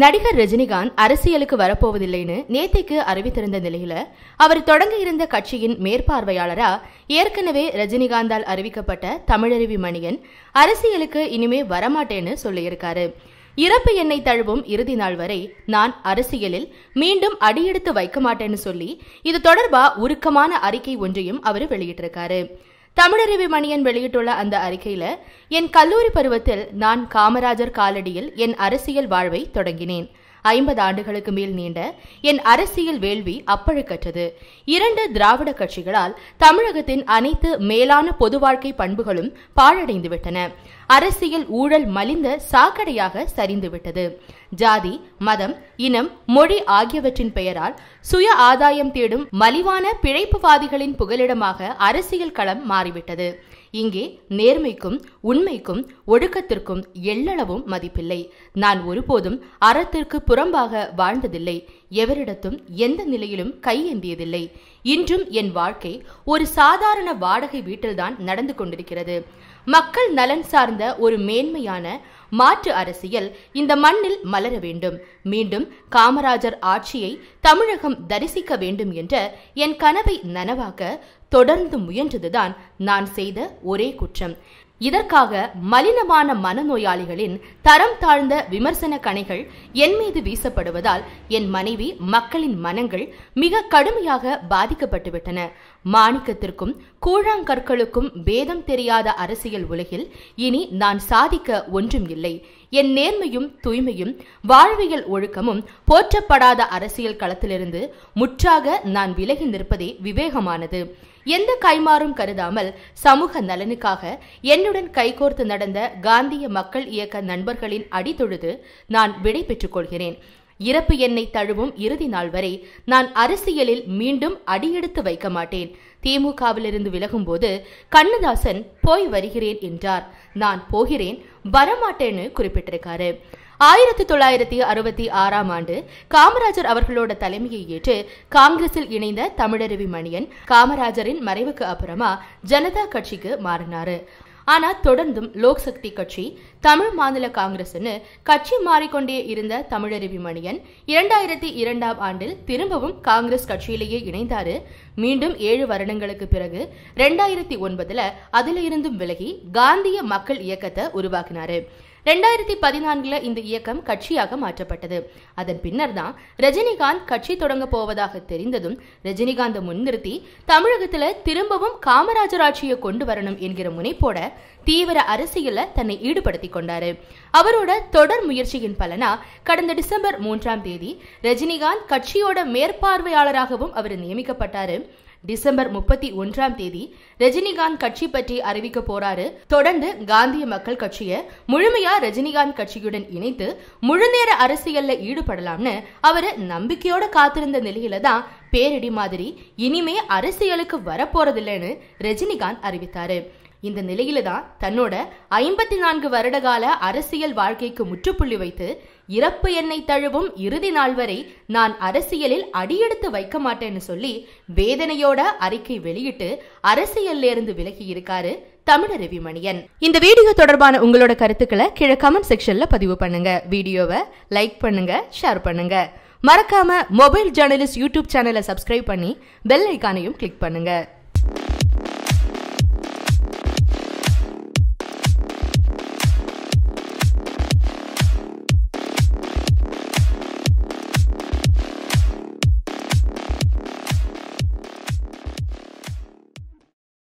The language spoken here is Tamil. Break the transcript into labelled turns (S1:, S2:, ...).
S1: நடிகர் ரஜினிகாந்த் அரசியலுக்கு வரப்போவதில்லைன்னு நேத்திக்கு அறிவித்திருந்த நிலையில அவர் தொடங்க இருந்த கட்சியின் மேற்பார்வையாளரா ஏற்கனவே ரஜினிகாந்தால் அறிவிக்கப்பட்ட தமிழருவி மணியன் அரசியலுக்கு இனிமே வரமாட்டேன்னு சொல்லியிருக்காரு இறப்பு என்னை தழுவும் இறுதி நாள் வரை நான் அரசியலில் மீண்டும் அடியெடுத்து வைக்க மாட்டேன்னு சொல்லி இது தொடர்பா உருக்கமான அறிக்கை ஒன்றையும் அவர் வெளியிட்டிருக்காரு தமிழரவி மணியன் வெளியிட்டுள்ள அந்த அறிக்கையில என் கல்லூரி பருவத்தில் நான் காமராஜர் காலடியில் என் அரசியல் வாழ்வை தொடங்கினேன் ஐம்பது ஆண்டுகளுக்கு மேல் நீண்ட என் அரசியல் வேள்வி அப்பழுக்கற்றது இரண்டு திராவிட கட்சிகளால் தமிழகத்தின் அனைத்து மேலான பொது வாழ்க்கை பண்புகளும் பாழடைந்துவிட்டன அரசியல் ஊழல் மலிந்த சாக்கடையாக சரிந்துவிட்டது ஜாதி மதம் இனம் மொழி ஆகியவற்றின் பெயரால் சுய ஆதாயம் தேடும் மலிவான பிழைப்புவாதிகளின் புகலிடமாக அரசியல் களம் மாறிவிட்டது இங்கே நேர்மைக்கும் உண்மைக்கும் ஒழுக்கத்திற்கும் எள்ளளவும் மதிப்பில்லை நான் ஒருபோதும் அறத்திற்கு புறம்பாக வாழ்ந்ததில்லை எவரிடத்தும் எந்த நிலையிலும் கையேந்தியதில்லை இன்றும் என் வாழ்க்கை ஒரு சாதாரண வாடகை வீட்டில்தான் நடந்து கொண்டிருக்கிறது மக்கள் நலன் சார்ந்த ஒரு மேன்மையான மாற்று அரசியல் இந்த மண்ணில் மலர வேண்டும் மீண்டும் காமராஜர் ஆட்சியை தமிழகம் தரிசிக்க வேண்டும் என்ற என் கனவை நனவாக்க தொடர்ந்து முயன்றதுதான் நான் செய்த ஒரே குற்றம் இதற்காக மலினமான மனநோயாளிகளின் தரம் தாழ்ந்த விமர்சன கணைகள் என் மீது வீசப்படுவதால் என் மனைவி மக்களின் மனங்கள் மிக கடுமையாக பாதிக்கப்பட்டுவிட்டன மாணிக்கத்திற்கும் கூழாங்கற்களுக்கும் பேதம் தெரியாத அரசியல் உலகில் இனி நான் சாதிக்க ஒன்றும் இல்லை என் நேர்மையும் தூய்மையும் வாழ்வியல் ஒழுக்கமும் போற்றப்படாத அரசியல் களத்திலிருந்து முற்றாக நான் விலகி நிற்பதே விவேகமானது எந்த கைமாறும் கருதாமல் சமூக நலனுக்காக என்னுடன் கைகோர்த்து நடந்த காந்திய மக்கள் இயக்க நண்பர்களின் அடித்தொழுது நான் விடை பெற்றுக் கொள்கிறேன் இறப்பு என்னை தழுவும் இறுதி நாள் வரை நான் அரசியலில் மீண்டும் அடியெடுத்து வைக்க மாட்டேன் திமுகவிலிருந்து விலகும்போது கண்ணதாசன் போய் வருகிறேன் என்றார் நான் போகிறேன் வரமாட்டேன்னு குறிப்பிட்டிருக்காரு ஆயிரத்தி தொள்ளாயிரத்தி அறுபத்தி ஆறாம் ஆண்டு காமராஜர் அவர்களோட தலைமையை ஏற்று காங்கிரஸில் இணைந்த தமிழருவி மணியன் காமராஜரின் மறைவுக்கு அப்புறமா ஜனதா கட்சிக்கு மாறினாரு ஆனால் தொடர்ந்தும் லோக் சக்தி கட்சி தமிழ் மாநில காங்கிரஸ்னு கட்சி மாறிக்கொண்டே இருந்த தமிழருவி மணியன் இரண்டாயிரத்தி இரண்டாம் ஆண்டில் திரும்பவும் காங்கிரஸ் கட்சியிலேயே இணைந்தாரு மீண்டும் ஏழு வருடங்களுக்கு பிறகு ரெண்டாயிரத்தி ஒன்பதுல அதிலிருந்தும் விலகி காந்திய மக்கள் இயக்கத்தை உருவாக்கினாரு ரெண்டாயிரத்தி பதினான்குல இந்த இயக்கம் கட்சியாக மாற்றப்பட்டது அதன் பின்னர் தான் ரஜினிகாந்த் கட்சி தொடங்க போவதாக தெரிந்ததும் ரஜினிகாந்தை முன்னிறுத்தி தமிழகத்துல திரும்பவும் காமராஜர் ஆட்சியை கொண்டு வரணும் என்கிற முனைப்போட தீவிர அரசியலில் தன்னை ஈடுபடுத்தி கொண்டாரு அவரோட தொடர் முயற்சியின் பலனா கடந்த டிசம்பர் மூன்றாம் தேதி ரஜினிகாந்த் கட்சியோட மேற்பார்வையாளராகவும் அவர் நியமிக்கப்பட்டாரு டிசம்பர் முப்பத்தி ஒன்றாம் தேதி ரஜினிகாந்த் கட்சி பற்றி அறிவிக்க போறாரு தொடர்ந்து காந்திய மக்கள் கட்சியை முழுமையா ரஜினிகாந்த் கட்சியுடன் இணைத்து முழுநேர அரசியல்ல ஈடுபடலாம்னு அவரு நம்பிக்கையோட காத்திருந்த நிலையில தான் பேரிடி மாதிரி இனிமே அரசியலுக்கு வரப்போறதில்லைன்னு ரஜினிகாந்த் அறிவித்தாரு இந்த நிலையில தான் தன்னோட ஐம்பத்தி நான்கு வருடகால அரசியல் வாழ்க்கைக்கு முற்றுப்புள்ளி வைத்து இறப்பு என்னை தழுவும் இறுதி நாள் வரை நான் அரசியலில் அடியெடுத்து வைக்க மாட்டேன்னு சொல்லி வேதனையோட அறிக்கை வெளியிட்டு அரசியல்ல இருந்து விலகி இருக்காரு தமிழ ரவிமணியன் இந்த வீடியோ தொடர்பான உங்களோட கருத்துக்களை கீழே கமெண்ட் செக்ஷன்ல பதிவு பண்ணுங்க வீடியோவை லைக் பண்ணுங்க ஷேர் பண்ணுங்க மறக்காம மொபைல் ஜேர்னலிஸ்ட் யூடியூப் சேனலை சப்ஸ்கிரைப் பண்ணி பெல் ஐக்கானையும் கிளிக் பண்ணுங்க